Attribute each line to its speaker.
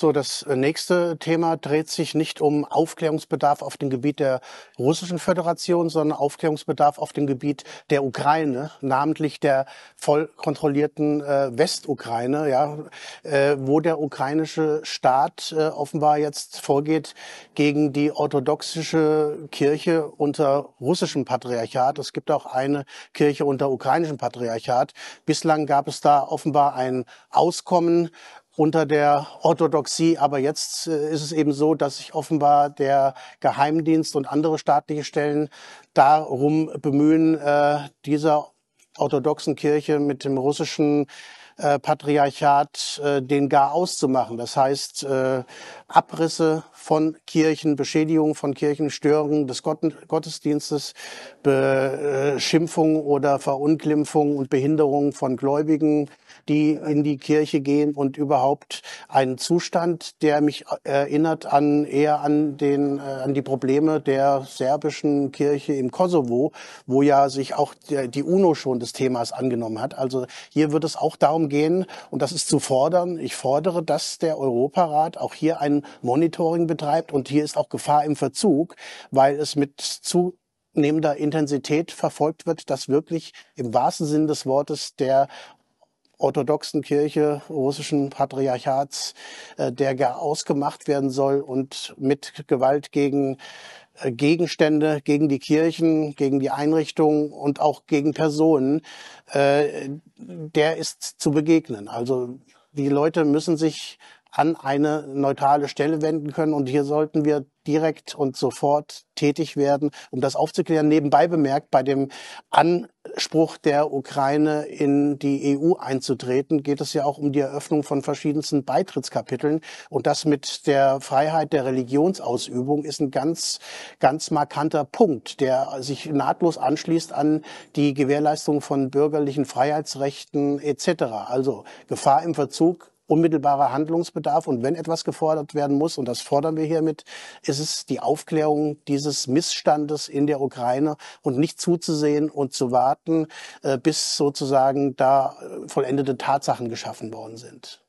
Speaker 1: So, das äh, nächste Thema dreht sich nicht um Aufklärungsbedarf auf dem Gebiet der Russischen Föderation, sondern Aufklärungsbedarf auf dem Gebiet der Ukraine, namentlich der voll kontrollierten äh, Westukraine, ja, äh, wo der ukrainische Staat äh, offenbar jetzt vorgeht gegen die orthodoxische Kirche unter russischem Patriarchat. Es gibt auch eine Kirche unter ukrainischem Patriarchat. Bislang gab es da offenbar ein Auskommen unter der Orthodoxie. Aber jetzt äh, ist es eben so, dass sich offenbar der Geheimdienst und andere staatliche Stellen darum bemühen, äh, dieser orthodoxen Kirche mit dem russischen äh, Patriarchat äh, den gar auszumachen. Das heißt, äh, Abrisse von Kirchen, Beschädigung von Kirchen, Störungen des Gott Gottesdienstes, Beschimpfung äh, oder Verunglimpfung und Behinderung von Gläubigen, die in die Kirche gehen und überhaupt einen Zustand, der mich äh, erinnert an eher an den äh, an die Probleme der serbischen Kirche im Kosovo, wo ja sich auch die UNO schon des Themas angenommen hat. Also hier wird es auch darum gehen. Und das ist zu fordern. Ich fordere, dass der Europarat auch hier ein Monitoring betreibt. Und hier ist auch Gefahr im Verzug, weil es mit zu nehmender Intensität verfolgt wird, dass wirklich im wahrsten Sinne des Wortes der orthodoxen Kirche, russischen Patriarchats, äh, der gar ausgemacht werden soll und mit Gewalt gegen Gegenstände gegen die Kirchen, gegen die Einrichtungen und auch gegen Personen, äh, der ist zu begegnen. Also die Leute müssen sich an eine neutrale Stelle wenden können. Und hier sollten wir direkt und sofort tätig werden, um das aufzuklären. Nebenbei bemerkt, bei dem Anspruch der Ukraine in die EU einzutreten, geht es ja auch um die Eröffnung von verschiedensten Beitrittskapiteln. Und das mit der Freiheit der Religionsausübung ist ein ganz, ganz markanter Punkt, der sich nahtlos anschließt an die Gewährleistung von bürgerlichen Freiheitsrechten etc. Also Gefahr im Verzug unmittelbarer Handlungsbedarf. Und wenn etwas gefordert werden muss, und das fordern wir hiermit, ist es die Aufklärung dieses Missstandes in der Ukraine und nicht zuzusehen und zu warten, äh, bis sozusagen da äh, vollendete Tatsachen geschaffen worden sind.